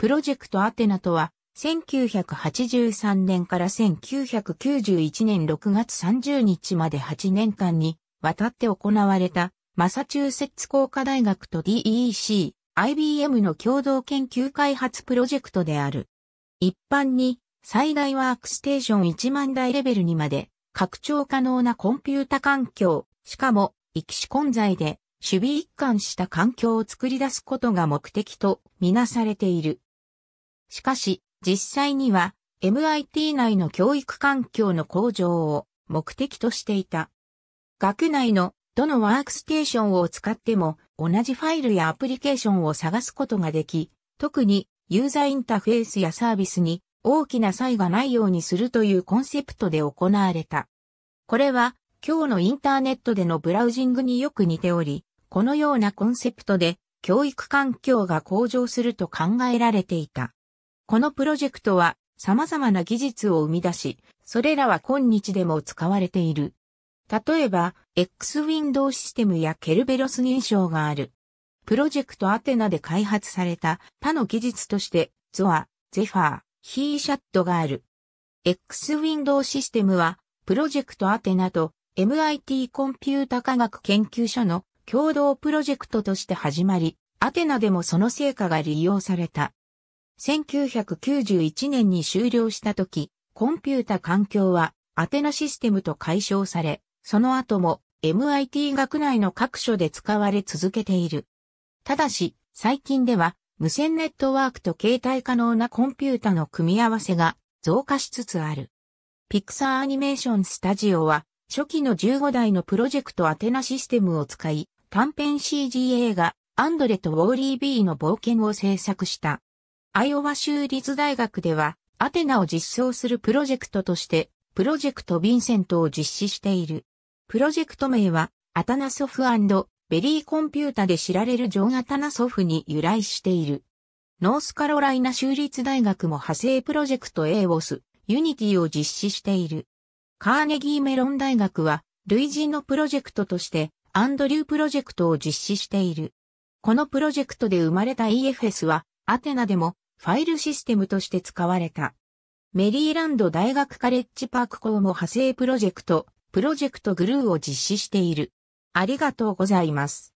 プロジェクトアテナとは、1983年から1991年6月30日まで8年間にわたって行われたマサチューセッツ工科大学と DEC、IBM の共同研究開発プロジェクトである。一般に最大ワークステーション1万台レベルにまで拡張可能なコンピュータ環境、しかも、生き死混在で守備一貫した環境を作り出すことが目的とみなされている。しかし、実際には MIT 内の教育環境の向上を目的としていた。学内のどのワークステーションを使っても同じファイルやアプリケーションを探すことができ、特にユーザーインターフェースやサービスに大きな差異がないようにするというコンセプトで行われた。これは今日のインターネットでのブラウジングによく似ており、このようなコンセプトで教育環境が向上すると考えられていた。このプロジェクトは様々な技術を生み出し、それらは今日でも使われている。例えば、X ウィンドウシステムやケルベロス認証がある。プロジェクトアテナで開発された他の技術として、ゾア、ゼファー、ヒーシャットがある。X ウィンドウシステムは、プロジェクトアテナと MIT コンピュータ科学研究所の共同プロジェクトとして始まり、アテナでもその成果が利用された。1991年に終了した時、コンピュータ環境はアテナシステムと解消され、その後も MIT 学内の各所で使われ続けている。ただし、最近では無線ネットワークと携帯可能なコンピュータの組み合わせが増加しつつある。ピクサーアニメーションスタジオは初期の15台のプロジェクトアテナシステムを使い、短編 CG 映画アンドレとウォーリー・ビーの冒険を制作した。アイオワ州立大学では、アテナを実装するプロジェクトとして、プロジェクトヴィンセントを実施している。プロジェクト名は、アタナソフベリーコンピュータで知られるジョン・アタナソフに由来している。ノースカロライナ州立大学も派生プロジェクト AOS、ユニティを実施している。カーネギーメロン大学は、類似のプロジェクトとして、アンドリュープロジェクトを実施している。このプロジェクトで生まれた EFS は、アテナでもファイルシステムとして使われた。メリーランド大学カレッジパーク校も派生プロジェクト、プロジェクトグルーを実施している。ありがとうございます。